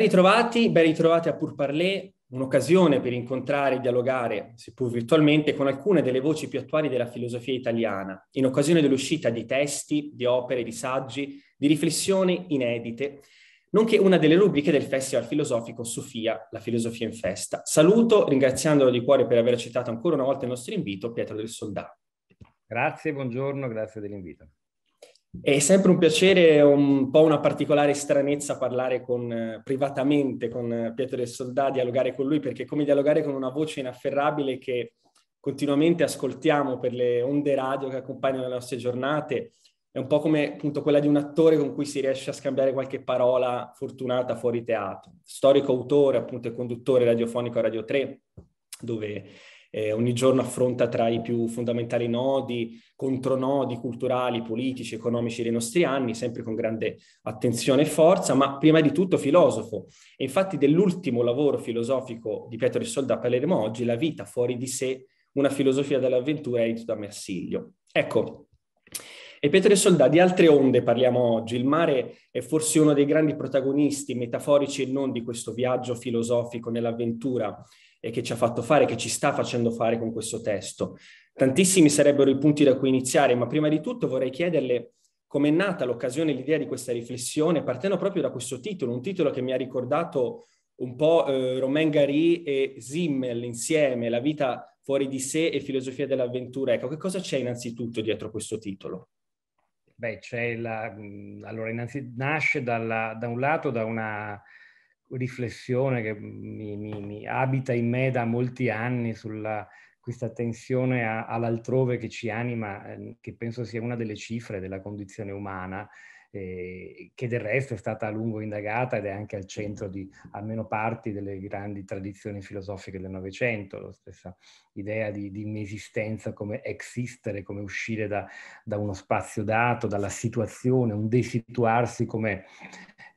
ritrovati, ben ritrovati a Pur Parler, un'occasione per incontrare e dialogare, seppur virtualmente, con alcune delle voci più attuali della filosofia italiana, in occasione dell'uscita di testi, di opere, di saggi, di riflessioni inedite, nonché una delle rubriche del Festival Filosofico Sofia, la filosofia in festa. Saluto, ringraziandolo di cuore per aver accettato ancora una volta il nostro invito, Pietro del Soldato. Grazie, buongiorno, grazie dell'invito. È sempre un piacere, un po' una particolare stranezza parlare con, eh, privatamente con eh, Pietro del Soldà, dialogare con lui, perché è come dialogare con una voce inafferrabile che continuamente ascoltiamo per le onde radio che accompagnano le nostre giornate. È un po' come appunto quella di un attore con cui si riesce a scambiare qualche parola fortunata fuori teatro. Storico autore, appunto, e conduttore radiofonico a Radio 3, dove eh, ogni giorno affronta tra i più fondamentali nodi, contronodi culturali, politici, economici dei nostri anni, sempre con grande attenzione e forza, ma prima di tutto filosofo. E infatti dell'ultimo lavoro filosofico di Pietro Rissolda a Palermo oggi, La vita fuori di sé, una filosofia dell'avventura, edito da Marsiglio. Ecco, e Pietro e Soldà, di altre onde parliamo oggi. Il mare è forse uno dei grandi protagonisti, metaforici e non, di questo viaggio filosofico nell'avventura e che ci ha fatto fare, che ci sta facendo fare con questo testo. Tantissimi sarebbero i punti da cui iniziare, ma prima di tutto vorrei chiederle come è nata l'occasione, l'idea di questa riflessione, partendo proprio da questo titolo, un titolo che mi ha ricordato un po' eh, Romain Gary e Zimmel insieme, La vita fuori di sé e filosofia dell'avventura. Ecco, che cosa c'è innanzitutto dietro questo titolo? Beh, c'è la... Mm, allora, innanzitutto nasce dalla, da un lato da una riflessione che mi, mi, mi, abita in me da molti anni sulla questa attenzione all'altrove che ci anima, ehm, che penso sia una delle cifre della condizione umana, eh, che del resto è stata a lungo indagata ed è anche al centro di almeno parti delle grandi tradizioni filosofiche del Novecento, la stessa idea di, di inesistenza come existere, come uscire da, da uno spazio dato, dalla situazione, un desituarsi come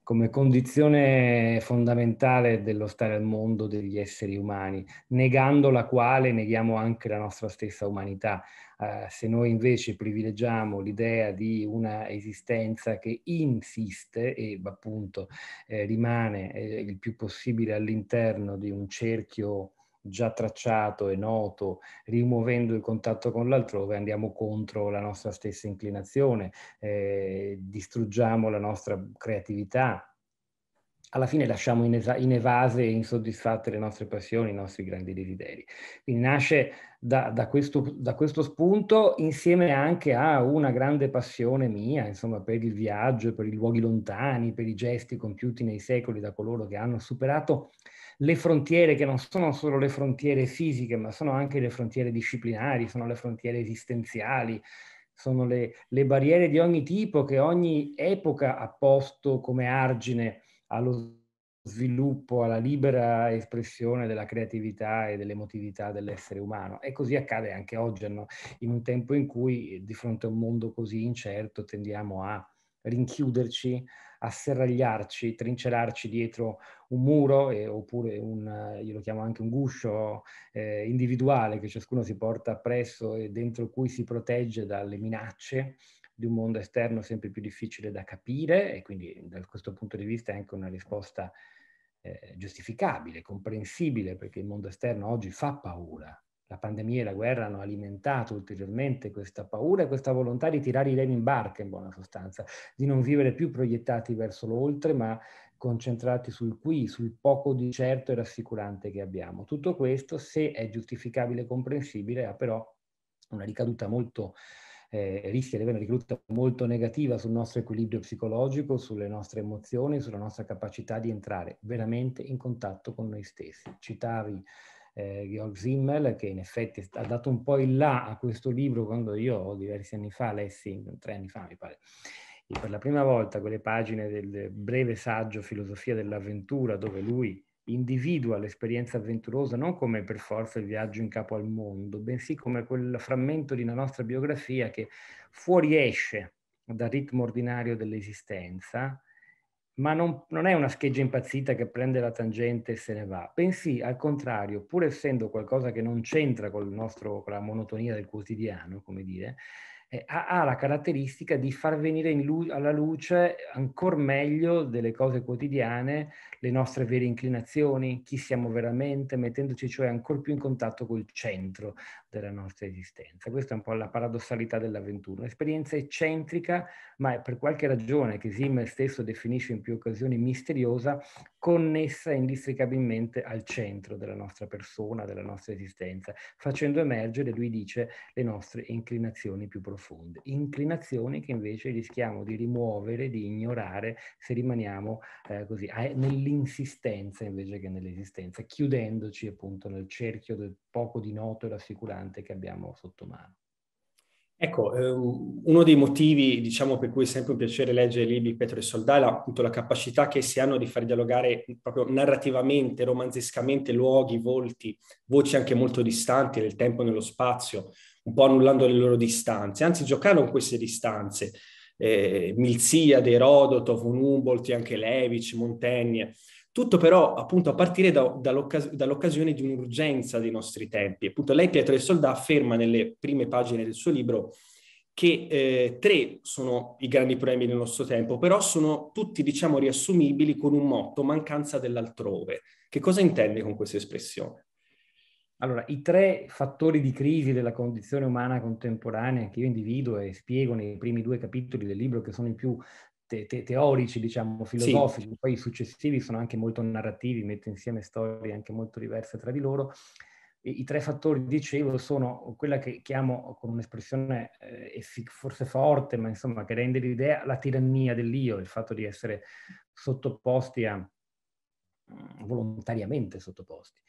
come condizione fondamentale dello stare al mondo degli esseri umani, negando la quale neghiamo anche la nostra stessa umanità. Eh, se noi invece privilegiamo l'idea di una esistenza che insiste e appunto eh, rimane eh, il più possibile all'interno di un cerchio già tracciato e noto, rimuovendo il contatto con l'altrove andiamo contro la nostra stessa inclinazione, eh, distruggiamo la nostra creatività, alla fine lasciamo in, evase e insoddisfatte le nostre passioni, i nostri grandi desideri. Quindi nasce da, da, questo, da, questo, spunto insieme anche a una grande passione mia, insomma, per il viaggio, per i luoghi lontani, per i gesti compiuti nei secoli da coloro che hanno superato le frontiere che non sono solo le frontiere fisiche, ma sono anche le frontiere disciplinari, sono le frontiere esistenziali, sono le, le barriere di ogni tipo che ogni epoca ha posto come argine allo sviluppo, alla libera espressione della creatività e dell'emotività dell'essere umano. E così accade anche oggi, no? in un tempo in cui di fronte a un mondo così incerto tendiamo a rinchiuderci, asserragliarci, trincerarci dietro un muro eh, oppure un, eh, io lo chiamo anche un guscio eh, individuale che ciascuno si porta appresso e dentro cui si protegge dalle minacce di un mondo esterno sempre più difficile da capire e quindi da questo punto di vista è anche una risposta eh, giustificabile, comprensibile, perché il mondo esterno oggi fa paura, la pandemia e la guerra hanno alimentato ulteriormente questa paura e questa volontà di tirare i remi in barca, in buona sostanza, di non vivere più proiettati verso l'oltre, ma concentrati sul qui, sul poco di certo e rassicurante che abbiamo. Tutto questo, se è giustificabile e comprensibile, ha però una ricaduta molto eh, rischia di avere una ricaduta molto negativa sul nostro equilibrio psicologico, sulle nostre emozioni, sulla nostra capacità di entrare veramente in contatto con noi stessi. Citavi eh, Georg Simmel, che in effetti ha dato un po' il là a questo libro quando io diversi anni fa lessi, tre anni fa mi pare, per la prima volta quelle pagine del breve saggio Filosofia dell'avventura, dove lui individua l'esperienza avventurosa non come per forza il viaggio in capo al mondo, bensì come quel frammento di una nostra biografia che fuoriesce dal ritmo ordinario dell'esistenza ma non, non, è una scheggia impazzita che prende la tangente e se ne va, bensì al contrario, pur essendo qualcosa che non c'entra nostro, con la monotonia del quotidiano, come dire, eh, ha, ha, la caratteristica di far venire lu- alla luce ancora meglio delle cose quotidiane le nostre vere inclinazioni, chi siamo veramente, mettendoci cioè ancora più in contatto col centro, della nostra esistenza. Questa è un po' la paradossalità dell'avventura, un'esperienza eccentrica, ma è per qualche ragione che Zimmer stesso definisce in più occasioni misteriosa, connessa indistricabilmente al centro della nostra persona, della nostra esistenza, facendo emergere, lui dice, le nostre inclinazioni più profonde, inclinazioni che invece rischiamo di rimuovere, di ignorare se rimaniamo eh, così nell'insistenza invece che nell'esistenza, chiudendoci appunto nel cerchio del poco di noto e rassicurante che abbiamo sotto mano. Ecco, ehm, uno dei motivi diciamo, per cui è sempre un piacere leggere i libri di Pietro e Soldà è appunto la capacità che essi hanno di far dialogare proprio narrativamente, romanzescamente luoghi, volti, voci anche molto distanti nel tempo e nello spazio, un po' annullando le loro distanze, anzi giocando con queste distanze. Eh, Milziade, Erodoto, von Humboldt, anche Levic, Montaigne. Tutto però appunto a partire da, dall'occas- dall'occasione di un'urgenza dei nostri tempi. Appunto lei Pietro del Soldà afferma nelle prime pagine del suo libro che eh, tre sono i grandi problemi del nostro tempo, però sono tutti diciamo riassumibili con un motto, mancanza dell'altrove. Che cosa intende con questa espressione? Allora, i tre fattori di crisi della condizione umana contemporanea che io individuo e spiego nei primi due capitoli del libro, che sono i più te- te- teorici, diciamo, filosofici, sì. poi i successivi sono anche molto narrativi, mette insieme storie anche molto diverse tra di loro. E I tre fattori, dicevo, sono quella che chiamo con un'espressione eh, forse forte, ma insomma che rende l'idea la tirannia dell'io, il fatto di essere sottoposti a, Mm, volontariamente sottoposti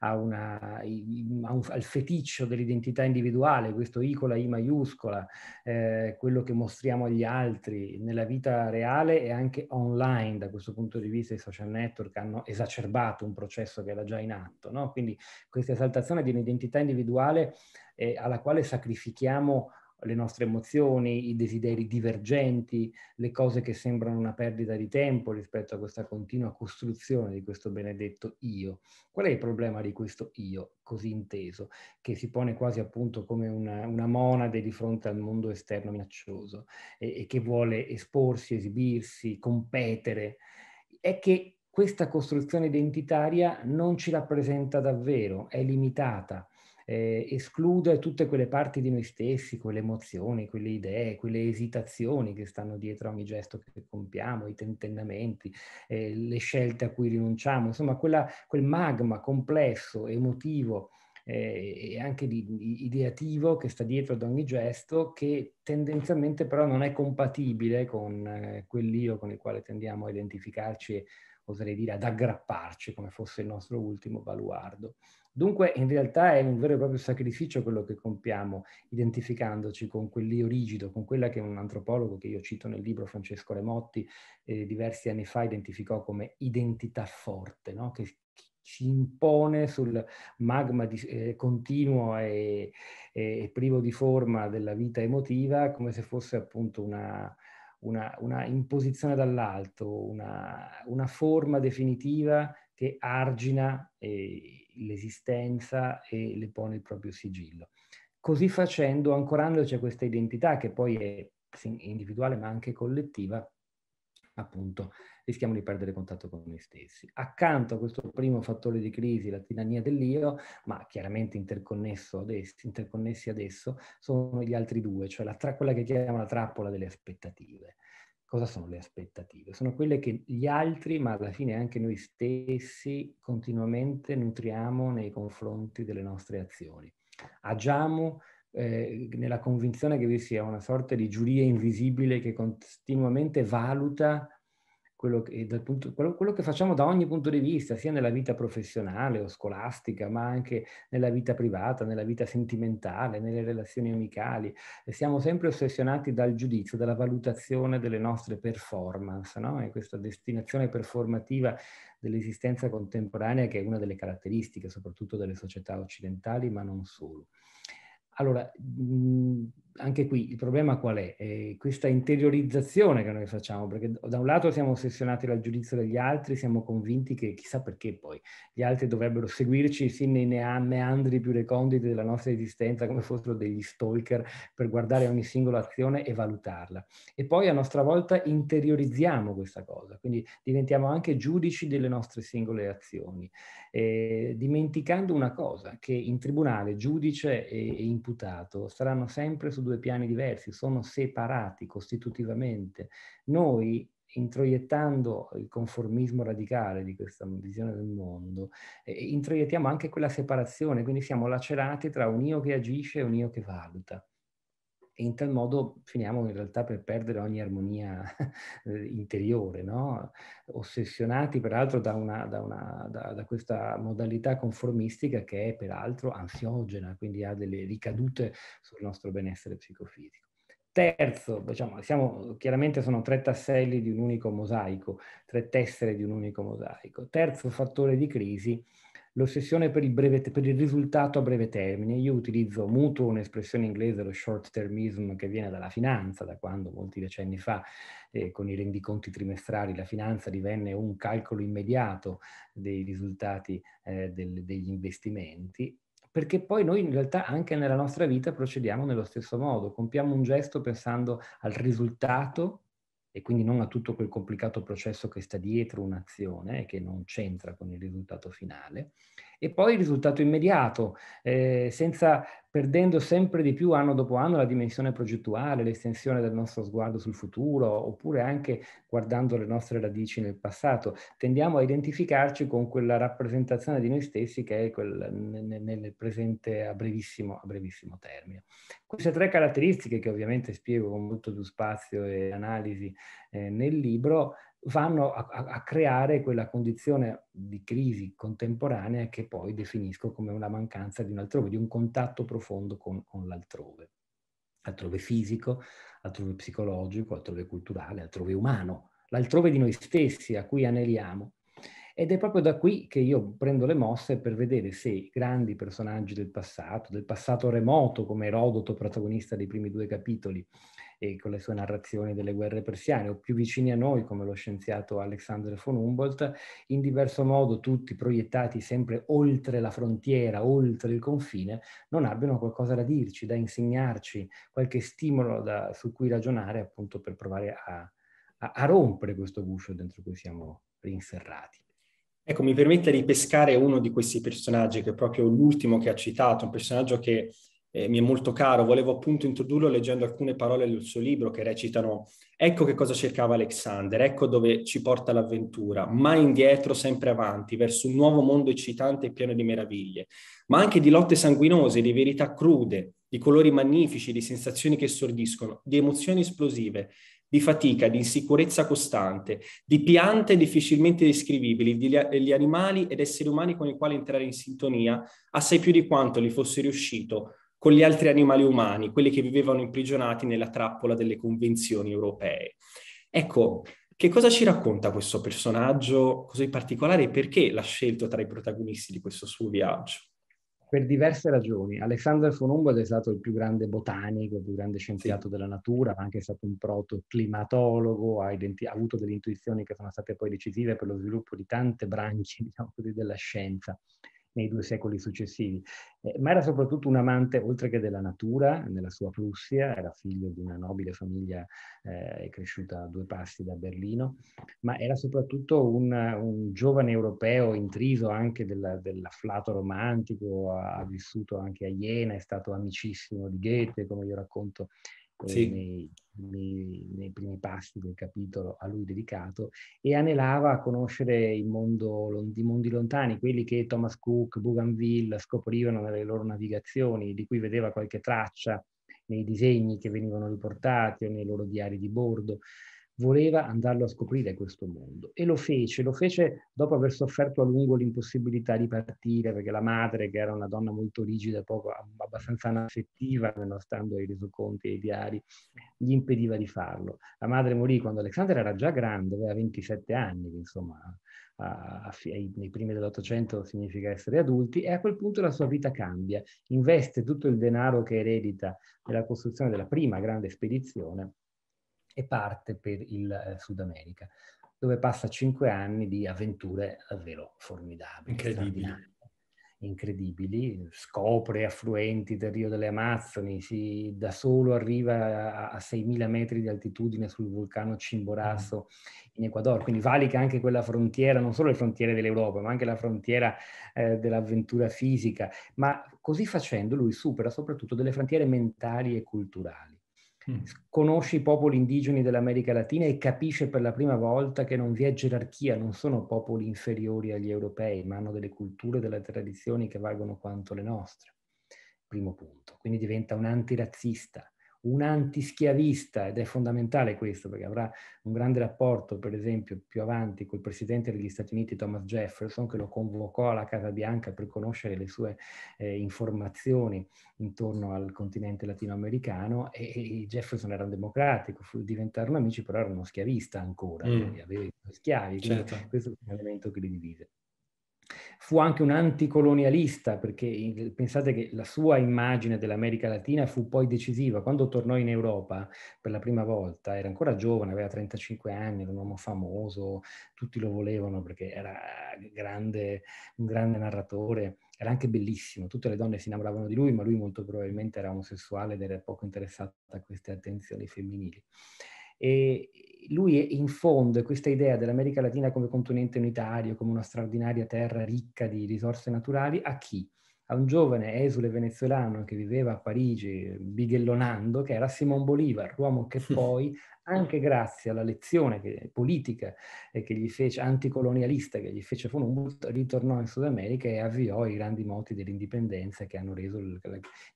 una, al feticcio dell'identità individuale, questo I con la I maiuscola, eh, quello che mostriamo agli altri nella vita reale e anche online, da questo punto di vista i social network hanno esacerbato un processo che era già in atto, no? quindi questa esaltazione di un'identità individuale eh, alla quale sacrifichiamo le nostre emozioni, i desideri divergenti, le cose che sembrano una perdita di tempo rispetto a questa continua costruzione di questo benedetto io. Qual è il problema di questo io così inteso, che si pone quasi appunto come una, una monade di fronte al mondo esterno minaccioso e, e che vuole esporsi, esibirsi, competere? È che questa costruzione identitaria non ci rappresenta davvero, è limitata eh, esclude tutte quelle parti di noi stessi, quelle emozioni, quelle idee, quelle esitazioni che stanno dietro ogni gesto che compiamo, i tentennamenti, eh, le scelte a cui rinunciamo, insomma quella, quel magma complesso, emotivo, eh, e anche di, ideativo che sta dietro ad ogni gesto che tendenzialmente però non è compatibile con eh, quell'io con il quale tendiamo a identificarci oserei dire, ad aggrapparci come fosse il nostro ultimo baluardo. Dunque in realtà è un vero e proprio sacrificio quello che compiamo, identificandoci con quell'io rigido, con quella che un antropologo che io cito nel libro Francesco Remotti eh, diversi anni fa identificò come identità forte, no? che ci impone sul magma di, eh, continuo e, e privo di forma della vita emotiva come se fosse appunto una, una, una imposizione dall'alto, una, una, forma definitiva che argina eh, l'esistenza e le pone il proprio sigillo. Così facendo, ancorandoci a questa identità che poi è individuale ma anche collettiva, appunto rischiamo di perdere contatto con noi stessi. Accanto a questo primo fattore di crisi, la tirannia dell'io, ma chiaramente adesso, interconnessi adesso, sono gli altri due, cioè la tra- quella che chiamiamo la trappola delle aspettative. Cosa sono le aspettative? Sono quelle che gli altri, ma alla fine anche noi stessi, continuamente nutriamo nei confronti delle nostre azioni. Agiamo eh, nella convinzione che vi sia una sorta di giuria invisibile che continuamente valuta quello che, punto, quello, quello che, facciamo da ogni punto di vista, sia nella vita professionale o scolastica, ma anche nella vita privata, nella vita sentimentale, nelle relazioni amicali. E siamo sempre ossessionati dal giudizio, dalla valutazione delle nostre performance, no? e questa destinazione performativa dell'esistenza contemporanea che è una delle caratteristiche soprattutto delle società occidentali, ma non solo. Allora, mh, anche qui il problema qual è? è? Questa interiorizzazione che noi facciamo, perché da un lato siamo ossessionati dal giudizio degli altri, siamo convinti che chissà perché poi gli altri dovrebbero seguirci fin nei meandri più reconditi della nostra esistenza come fossero degli stalker per guardare ogni singola azione e valutarla. E poi a nostra volta interiorizziamo questa cosa, quindi diventiamo anche giudici delle nostre singole azioni, eh, dimenticando una cosa, che in tribunale giudice e, e imputato saranno sempre su due due piani diversi, sono separati costitutivamente. Noi introiettando il conformismo radicale di questa visione del mondo, eh, introiettiamo anche quella separazione, quindi siamo lacerati tra un io che agisce e un io che valuta e in tal modo finiamo in realtà per perdere ogni armonia eh, interiore, no? ossessionati peraltro da, una, da, una, da, da, questa modalità conformistica che è peraltro ansiogena, quindi ha delle ricadute sul nostro benessere psicofisico. Terzo, diciamo, siamo, chiaramente sono tre tasselli di un unico mosaico, tre tessere di un unico mosaico. Terzo fattore di crisi l'ossessione per il, breve, per il, risultato a breve termine. Io utilizzo, mutuo un'espressione inglese, lo short termism, che viene dalla finanza, da quando molti decenni fa eh, con i rendiconti trimestrali la finanza divenne un calcolo immediato dei risultati eh, del, degli investimenti perché poi noi in realtà anche nella nostra vita procediamo nello stesso modo, compiamo un gesto pensando al risultato e quindi non a tutto quel complicato processo che sta dietro un'azione e che non c'entra con il risultato finale e poi il risultato immediato, eh, senza, perdendo sempre di più anno dopo anno la dimensione progettuale, l'estensione del nostro sguardo sul futuro, oppure anche guardando le nostre radici nel passato. Tendiamo a identificarci con quella rappresentazione di noi stessi che è quel, nel, nel presente a brevissimo, a brevissimo termine. Queste tre caratteristiche che ovviamente spiego con molto più spazio e analisi eh, nel libro, vanno a, a, creare quella condizione di crisi contemporanea che poi definisco come una mancanza di un altrove, di un contatto profondo con, con l'altrove, altrove fisico, altrove psicologico, altrove culturale, altrove umano, l'altrove di noi stessi a cui aneliamo. Ed è proprio da qui che io prendo le mosse per vedere se grandi personaggi del passato, del passato remoto come Erodoto, protagonista dei primi due capitoli, e con le sue narrazioni delle guerre persiane, o più vicini a noi come lo scienziato Alexander von Humboldt, in diverso modo tutti proiettati sempre oltre la frontiera, oltre il confine, non abbiano qualcosa da dirci, da insegnarci, qualche stimolo da, su cui ragionare appunto per provare a, a, a rompere questo guscio dentro cui siamo rinserrati. Ecco, mi permette di pescare uno di questi personaggi, che è proprio l'ultimo che ha citato, un personaggio che eh, mi è molto caro, volevo appunto introdurlo leggendo alcune parole del suo libro che recitano ecco che cosa cercava Alexander, ecco dove ci porta l'avventura, mai indietro, sempre avanti, verso un nuovo mondo eccitante e pieno di meraviglie, ma anche di lotte sanguinose, di verità crude, di colori magnifici, di sensazioni che sordiscono, di emozioni esplosive, di fatica, di insicurezza costante, di piante difficilmente descrivibili, degli animali ed esseri umani con i quali entrare in sintonia, assai più di quanto gli fosse riuscito con gli altri animali umani, quelli che vivevano imprigionati nella trappola delle convenzioni europee. Ecco, che cosa ci racconta questo personaggio così particolare e perché l'ha scelto tra i protagonisti di questo suo viaggio? Per diverse ragioni. Alexander von Humboldt è stato il più grande botanico, il più grande scienziato della natura, ma anche stato un protoclimatologo, ha, identi- ha avuto delle intuizioni che sono state poi decisive per lo sviluppo di tante branche diciamo così, della scienza nei due secoli successivi, eh, ma era soprattutto un amante oltre che della natura, nella sua Prussia, era figlio di una nobile famiglia eh, cresciuta a due passi da Berlino, ma era soprattutto un, un giovane europeo intriso anche della, dell'afflato romantico, ha, ha, vissuto anche a Iena, è stato amicissimo di Goethe, come io racconto sì. nei, nei, nei, primi passi del capitolo a lui dedicato, e anelava a conoscere i mondi lontani, quelli che Thomas Cook, Bougainville scoprivano nelle loro navigazioni, di cui vedeva qualche traccia nei disegni che venivano riportati o nei loro diari di bordo voleva andarlo a scoprire questo mondo e lo fece, lo fece dopo aver sofferto a lungo l'impossibilità di partire perché la madre, che era una donna molto rigida, poco, abbastanza affettiva, nonostante i resoconti e i diari, gli impediva di farlo. La madre morì quando Alexander era già grande, aveva 27 anni, insomma, a, a, ai, nei primi dell'Ottocento significa essere adulti, e a quel punto la sua vita cambia, investe tutto il denaro che eredita nella costruzione della prima grande spedizione e parte per il eh, Sud America, dove passa cinque anni di avventure davvero formidabili. Incredibili. Incredibili, scopre affluenti del Rio delle Amazzoni, si, da solo arriva a, a 6.000 metri di altitudine sul vulcano Cimborasso mm. in Ecuador, quindi valica anche quella frontiera, non solo le frontiere dell'Europa, ma anche la frontiera eh, dell'avventura fisica, ma così facendo lui supera soprattutto delle frontiere mentali e culturali Mm. conosce i popoli indigeni dell'America Latina e capisce per la prima volta che non vi è gerarchia, non sono popoli inferiori agli europei, ma hanno delle culture, delle tradizioni che valgono quanto le nostre. Primo punto. Quindi diventa un antirazzista, un antischiavista, ed è fondamentale questo perché avrà un grande rapporto, per esempio, più avanti col presidente degli Stati Uniti Thomas Jefferson, che lo convocò alla Casa Bianca per conoscere le sue eh, informazioni intorno al continente latinoamericano e, e Jefferson era un democratico, fu, diventarono amici, però era uno schiavista ancora, mm. aveva schiavi, certo. questo è un elemento che li divide. Fu anche un anticolonialista perché pensate che la sua immagine dell'America Latina fu poi decisiva. Quando tornò in Europa per la prima volta, era ancora giovane, aveva 35 anni, era un uomo famoso, tutti lo volevano perché era grande, un grande narratore era anche bellissimo, tutte le donne si innamoravano di lui, ma lui molto probabilmente era omosessuale ed era poco interessato a queste attenzioni femminili. E lui infonde questa idea dell'America Latina come continente unitario, come una straordinaria terra ricca di risorse naturali, a chi? A un giovane esule venezuelano che viveva a Parigi bighellonando, che era Simon Bolivar, l'uomo che poi anche grazie alla lezione che, politica eh, che gli fece, anticolonialista che gli fece Columbus, ritornò in Sud America e avviò i grandi moti dell'indipendenza che hanno reso il,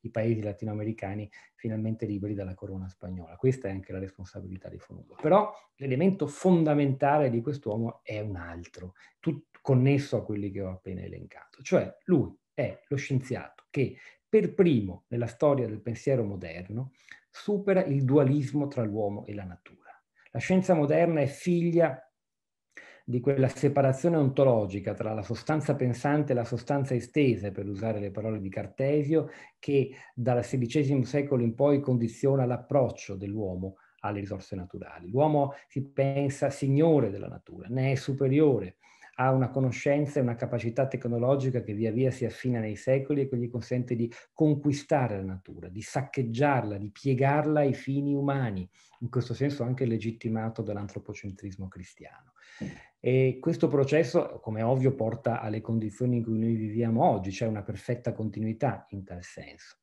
i paesi latinoamericani finalmente liberi dalla corona spagnola. Questa è anche la responsabilità di Columbus. Però l'elemento fondamentale di quest'uomo è un altro, tut, connesso a quelli che ho appena elencato, cioè lui è lo scienziato che per primo nella storia del pensiero moderno supera il dualismo tra l'uomo e la natura. La scienza moderna è figlia di quella separazione ontologica tra la sostanza pensante e la sostanza estesa, per usare le parole di Cartesio, che dal XVI secolo in poi condiziona l'approccio dell'uomo alle risorse naturali. L'uomo si pensa signore della natura, ne è superiore, ha una conoscenza e una capacità tecnologica che via via si affina nei secoli e che gli consente di conquistare la natura, di saccheggiarla, di piegarla ai fini umani, in questo senso anche legittimato dall'antropocentrismo cristiano. E questo processo, come ovvio, porta alle condizioni in cui noi viviamo oggi, c'è cioè una perfetta continuità in tal senso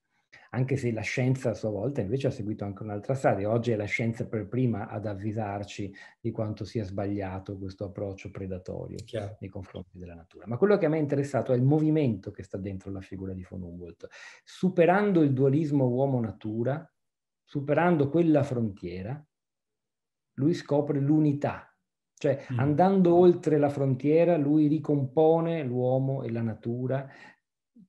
anche se la scienza a sua volta invece ha seguito anche un'altra strada. Oggi è la scienza per prima ad avvisarci di quanto sia sbagliato questo approccio predatorio Chiaro. nei confronti della natura. Ma quello che a me è interessato è il movimento che sta dentro la figura di von Humboldt. Superando il dualismo uomo-natura, superando quella frontiera, lui scopre l'unità cioè mm. andando oltre la frontiera lui ricompone l'uomo e la natura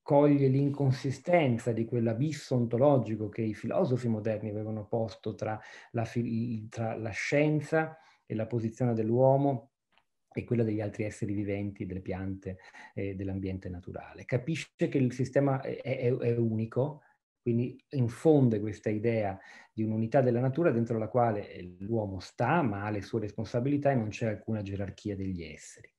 coglie l'inconsistenza di quell'abisso ontologico che i filosofi moderni avevano posto tra la, tra la scienza e la posizione dell'uomo e quella degli altri esseri viventi, delle piante e eh, dell'ambiente naturale. Capisce che il sistema è, è, è unico, quindi infonde questa idea di un'unità della natura dentro la quale eh, l'uomo sta, ma ha le sue responsabilità e non c'è alcuna gerarchia degli esseri.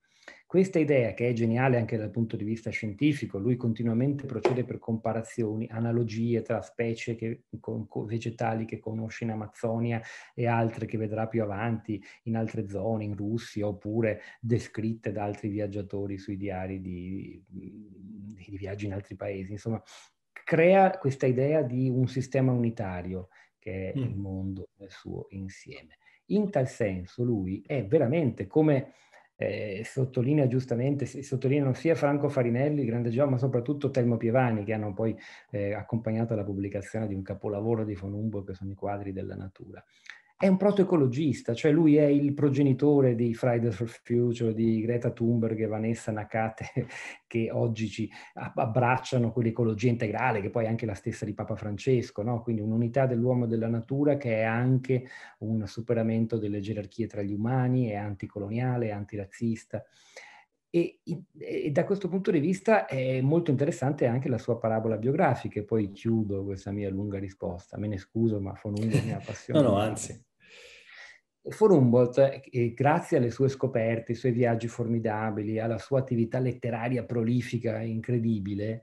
Questa idea, che è geniale anche dal punto di vista scientifico, lui continuamente procede per comparazioni, analogie tra specie che, con, con vegetali che conosce in Amazzonia e altre che vedrà più avanti in altre zone, in Russia, oppure descritte da altri viaggiatori sui diari di, di, di viaggi in altri paesi. Insomma, crea questa idea di un sistema unitario che è il mm. mondo nel suo insieme. In tal senso lui è veramente come eh, sottolinea giustamente, sottolineano sia Franco Farinelli, Grande Gioia, ma soprattutto Telmo Pievani, che hanno poi eh, accompagnato la pubblicazione di un capolavoro di Fonumbo che sono i quadri della natura è un protoecologista, cioè lui è il progenitore di Friday for Future, di Greta Thunberg e Vanessa Nakate, che oggi ci abbracciano quell'ecologia integrale, che poi è anche la stessa di Papa Francesco, no? quindi un'unità dell'uomo e della natura che è anche un superamento delle gerarchie tra gli umani, è anticoloniale, è antirazzista. E, e, da questo punto di vista è molto interessante anche la sua parabola biografica, e poi chiudo questa mia lunga risposta. Me ne scuso, ma Fonungo mi appassiona. no, no, anzi. For cioè, eh, grazie alle sue scoperte, ai suoi viaggi formidabili, alla sua attività letteraria prolifica, incredibile,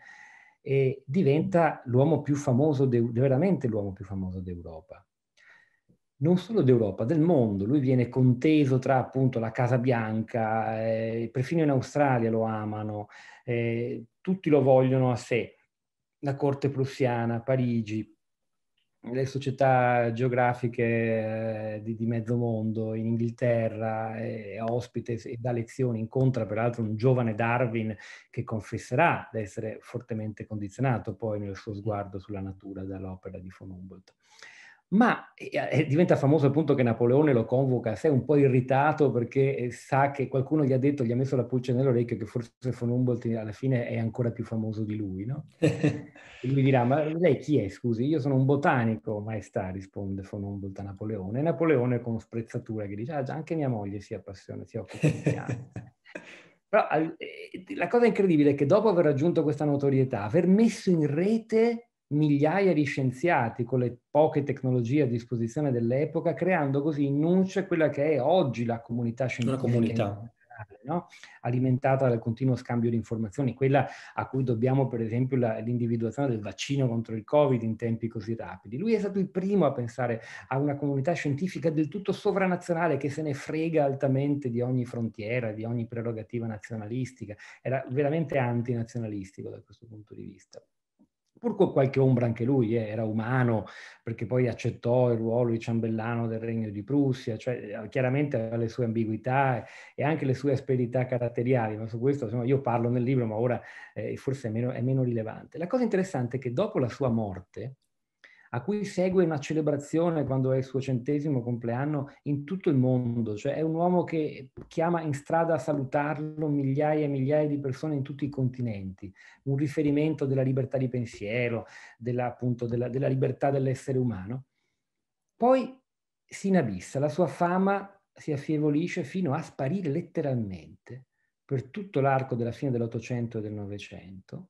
eh, diventa l'uomo più famoso, de- veramente l'uomo più famoso d'Europa non solo d'Europa, del mondo. Lui viene conteso tra appunto la Casa Bianca, eh, perfino in Australia lo amano, eh, tutti lo vogliono a sé, la corte prussiana, Parigi, le società geografiche eh, di, di, mezzo mondo, in Inghilterra, eh, è ospite e dà lezioni, incontra peraltro un giovane Darwin che confesserà di essere fortemente condizionato poi nel suo sguardo sulla natura dall'opera di von Humboldt ma eh, eh, eh, diventa famoso il punto che Napoleone lo convoca a sé un po' irritato perché sa che qualcuno gli ha detto, gli ha messo la pulce nell'orecchio che forse von Humboldt alla fine è ancora più famoso di lui, no? e lui dirà, ma lei chi è, scusi? Io sono un botanico, maestà, risponde von Humboldt a Napoleone. E Napoleone con sprezzatura che dice, ah già, anche mia moglie si appassiona, si occupa di piante. Però la cosa incredibile è che dopo aver raggiunto questa notorietà, aver messo in rete migliaia di scienziati con le poche tecnologie a disposizione dell'epoca, creando così in nuce quella che è oggi la comunità scientifica. Una comunità. No? alimentata dal continuo scambio di informazioni, quella a cui dobbiamo per esempio la, l'individuazione del vaccino contro il Covid in tempi così rapidi. Lui è stato il primo a pensare a una comunità scientifica del tutto sovranazionale che se ne frega altamente di ogni frontiera, di ogni prerogativa nazionalistica, era veramente antinazionalistico da questo punto di vista pur con qualche ombra anche lui, eh, era umano, perché poi accettò il ruolo di ciambellano del Regno di Prussia, cioè eh, chiaramente aveva le sue ambiguità e anche le sue asperità caratteriali, ma su questo insomma, io parlo nel libro, ma ora eh, forse è meno, è meno rilevante. La cosa interessante è che dopo la sua morte, a cui segue una celebrazione quando è il suo centesimo compleanno in tutto il mondo, cioè è un uomo che chiama in strada a salutarlo migliaia e migliaia di persone in tutti i continenti, un riferimento della libertà di pensiero, della, appunto, della, della libertà dell'essere umano. Poi si inabissa, la sua fama si affievolisce fino a sparire letteralmente per tutto l'arco della fine dell'Ottocento e del Novecento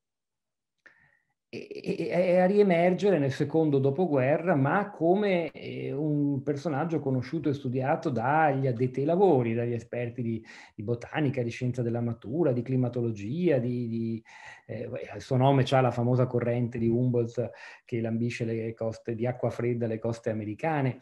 e a riemergere nel secondo dopoguerra, ma come eh, un personaggio conosciuto e studiato dagli addetti ai lavori, dagli esperti di, di botanica, di scienza della matura, di climatologia, di, di, eh, il suo nome ha la famosa corrente di Humboldt che lambisce le coste di acqua fredda, le coste americane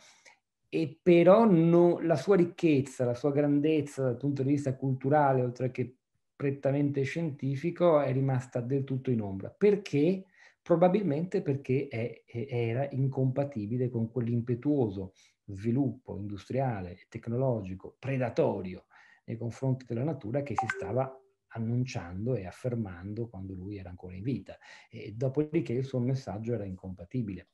e però no, la sua ricchezza, la sua grandezza dal punto di vista culturale, oltre che prettamente scientifico, è rimasta del tutto in ombra. Perché? probabilmente perché è, era incompatibile con quell'impetuoso sviluppo industriale e tecnologico predatorio nei confronti della natura che si stava annunciando e affermando quando lui era ancora in vita. E dopodiché il suo messaggio era incompatibile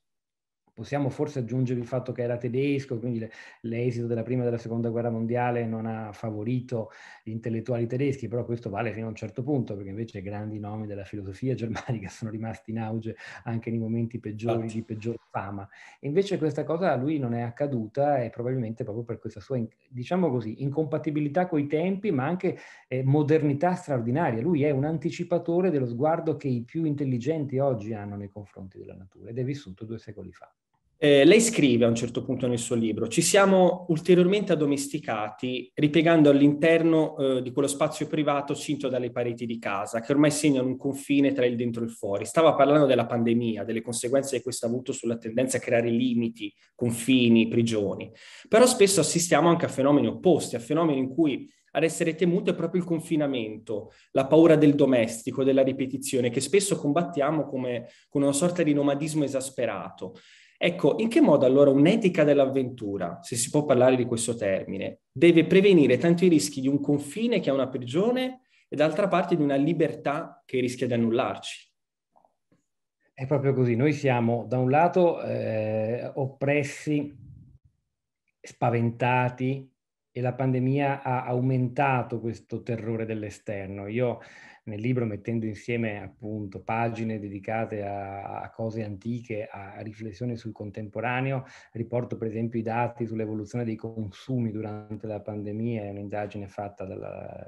possiamo forse aggiungere il fatto che era tedesco, quindi l'esito della prima e della seconda guerra mondiale non ha favorito gli intellettuali tedeschi, però questo vale fino a un certo punto, perché invece i grandi nomi della filosofia germanica sono rimasti in auge anche nei momenti peggiori, di esatto. peggior fama. E invece questa cosa a lui non è accaduta e probabilmente proprio per questa sua, diciamo così, incompatibilità coi tempi, ma anche eh, modernità straordinaria. Lui è un anticipatore dello sguardo che i più intelligenti oggi hanno nei confronti della natura ed è vissuto due secoli fa. Eh, lei scrive a un certo punto nel suo libro, ci siamo ulteriormente addomesticati ripiegando all'interno eh, di quello spazio privato cinto dalle pareti di casa, che ormai segnano un confine tra il dentro e il fuori. Stava parlando della pandemia, delle conseguenze che questo ha avuto sulla tendenza a creare limiti, confini, prigioni. Però spesso assistiamo anche a fenomeni opposti, a fenomeni in cui ad essere temuto è proprio il confinamento, la paura del domestico, della ripetizione, che spesso combattiamo come, con una sorta di nomadismo esasperato. Ecco, in che modo allora un'etica dell'avventura, se si può parlare di questo termine, deve prevenire tanto i rischi di un confine che è una prigione e d'altra parte di una libertà che rischia di annullarci? È proprio così, noi siamo da un lato eh, oppressi, spaventati e la pandemia ha aumentato questo terrore dell'esterno. Io nel libro mettendo insieme appunto pagine dedicate a, a cose antiche, a, riflessioni sul contemporaneo. Riporto per esempio i dati sull'evoluzione dei consumi durante la pandemia, è un'indagine fatta dalla,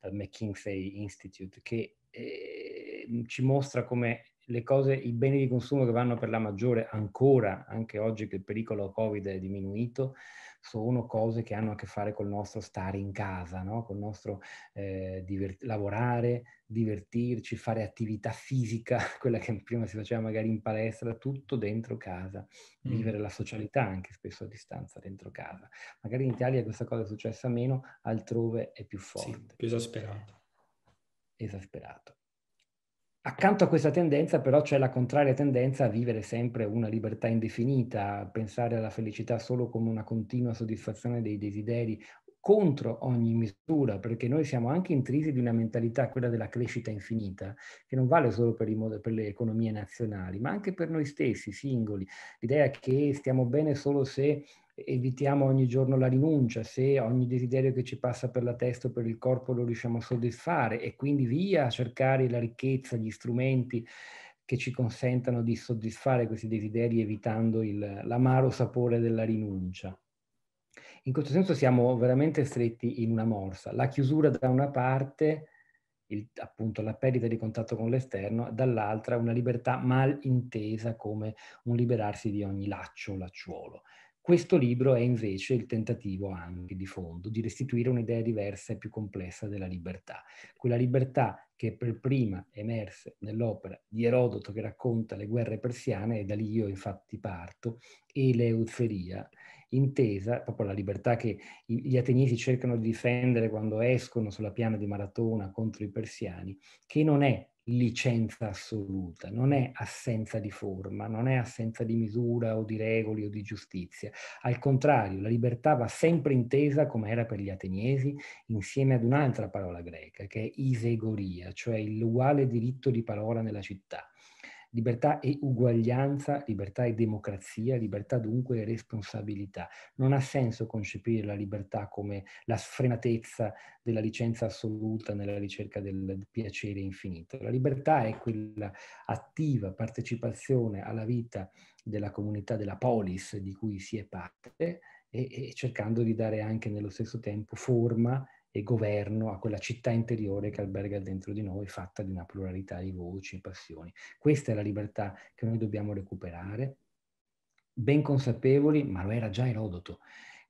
dal McKinsey Institute che eh, ci mostra come le cose, i beni di consumo che vanno per la maggiore ancora, anche oggi che il pericolo Covid è diminuito, sono cose che hanno a che fare col nostro stare in casa, no? col nostro eh, divert- lavorare, divertirci, fare attività fisica, quella che prima si faceva magari in palestra, tutto dentro casa, mm. vivere la socialità anche spesso a distanza dentro casa. Magari in Italia questa cosa è successa meno, altrove è più forte. Sì, più esasperato. Esasperato. Accanto a questa tendenza però c'è la contraria tendenza a vivere sempre una libertà indefinita, a pensare alla felicità solo come una continua soddisfazione dei desideri contro ogni misura, perché noi siamo anche intrisi di una mentalità, quella della crescita infinita, che non vale solo per, mod- per le economie nazionali, ma anche per noi stessi, singoli. L'idea che stiamo bene solo se evitiamo ogni giorno la rinuncia, se ogni desiderio che ci passa per la testa o per il corpo lo riusciamo a soddisfare e quindi via a cercare la ricchezza, gli strumenti che ci consentano di soddisfare questi desideri evitando il, l'amaro sapore della rinuncia. In questo senso siamo veramente stretti in una morsa. La chiusura da una parte, il, appunto la perdita di contatto con l'esterno, dall'altra una libertà mal intesa come un liberarsi di ogni laccio o lacciuolo. Questo libro è invece il tentativo anche di fondo di restituire un'idea diversa e più complessa della libertà, quella libertà che per prima emerse nell'opera di Erodoto che racconta le guerre persiane e da lì io infatti parto, e l'euzeria, intesa, proprio la libertà che gli ateniesi cercano di difendere quando escono sulla piana di Maratona contro i persiani, che non è licenza assoluta, non è assenza di forma, non è assenza di misura o di regoli o di giustizia. Al contrario, la libertà va sempre intesa come era per gli ateniesi, insieme ad un'altra parola greca che è isegoria, cioè l'uguale diritto di parola nella città. Libertà e uguaglianza, libertà e democrazia, libertà dunque e responsabilità. Non ha senso concepire la libertà come la sfrenatezza della licenza assoluta nella ricerca del piacere infinito. La libertà è quella attiva partecipazione alla vita della comunità, della polis di cui si è parte e, e cercando di dare anche nello stesso tempo forma e governo a quella città interiore che alberga dentro di noi, fatta di una pluralità di voci, e passioni. Questa è la libertà che noi dobbiamo recuperare, ben consapevoli, ma lo era già Erodoto,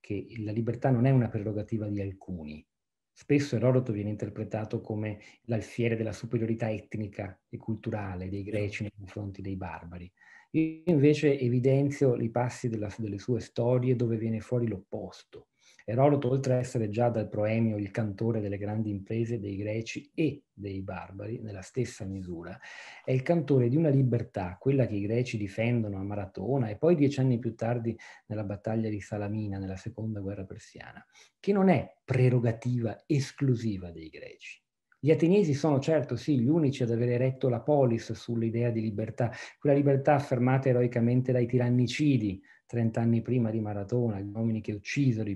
che la libertà non è una prerogativa di alcuni. Spesso Erodoto viene interpretato come l'alfiere della superiorità etnica e culturale dei greci nei confronti dei barbari. Io invece evidenzio i passi della, delle sue storie dove viene fuori l'opposto Erodoto, oltre ad essere già dal proemio il cantore delle grandi imprese dei greci e dei barbari, nella stessa misura, è il cantore di una libertà, quella che i greci difendono a Maratona e poi dieci anni più tardi nella battaglia di Salamina, nella seconda guerra persiana, che non è prerogativa esclusiva dei greci. Gli ateniesi sono certo sì gli unici ad aver eretto la polis sull'idea di libertà, quella libertà affermata eroicamente dai tirannicidi, 30 anni prima di Maratona, gli uomini che uccisero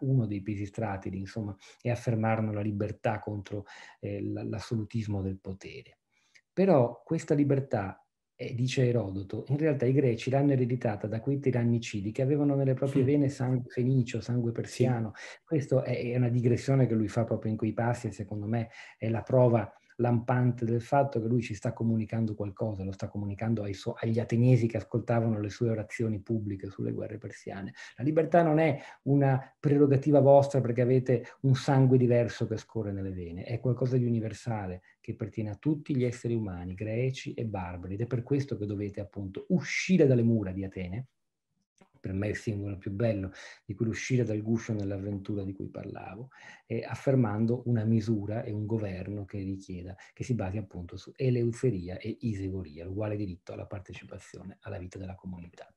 uno dei Pisistrati, insomma, e affermarono la libertà contro eh, l'assolutismo del potere. Però questa libertà, eh, dice Erodoto, in realtà i greci l'hanno ereditata da quei tirannicidi che avevano nelle proprie vene sangue fenicio, sangue persiano. Questa è una digressione che lui fa proprio in quei passi e secondo me è la prova lampante del fatto che lui ci sta comunicando qualcosa, lo sta comunicando so- agli ateniesi che ascoltavano le sue orazioni pubbliche sulle guerre persiane. La libertà non è una prerogativa vostra perché avete un sangue diverso che scorre nelle vene, è qualcosa di universale che pertiene a tutti gli esseri umani, greci e barbari, ed è per questo che dovete appunto uscire dalle mura di Atene per me il singolo più bello, di quell'uscire dal guscio nell'avventura di cui parlavo, eh, affermando una misura e un governo che richieda, che si basi appunto su eleuseria e isegoria, l'uguale diritto alla partecipazione alla vita della comunità.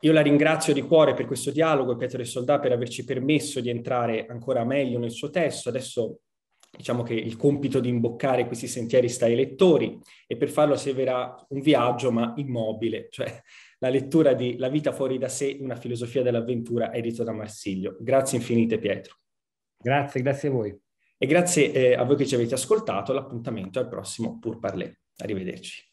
Io la ringrazio di cuore per questo dialogo e Pietro Soldà per averci permesso di entrare ancora meglio nel suo testo. Adesso diciamo che il compito di imboccare questi sentieri sta ai lettori e per farlo servirà un viaggio ma immobile, cioè la lettura di La vita fuori da sé, una filosofia dell'avventura, edito da Marsiglio. Grazie infinite Pietro. Grazie, grazie a voi. E grazie eh, a voi che ci avete ascoltato, l'appuntamento è al prossimo Pur Parler. Arrivederci.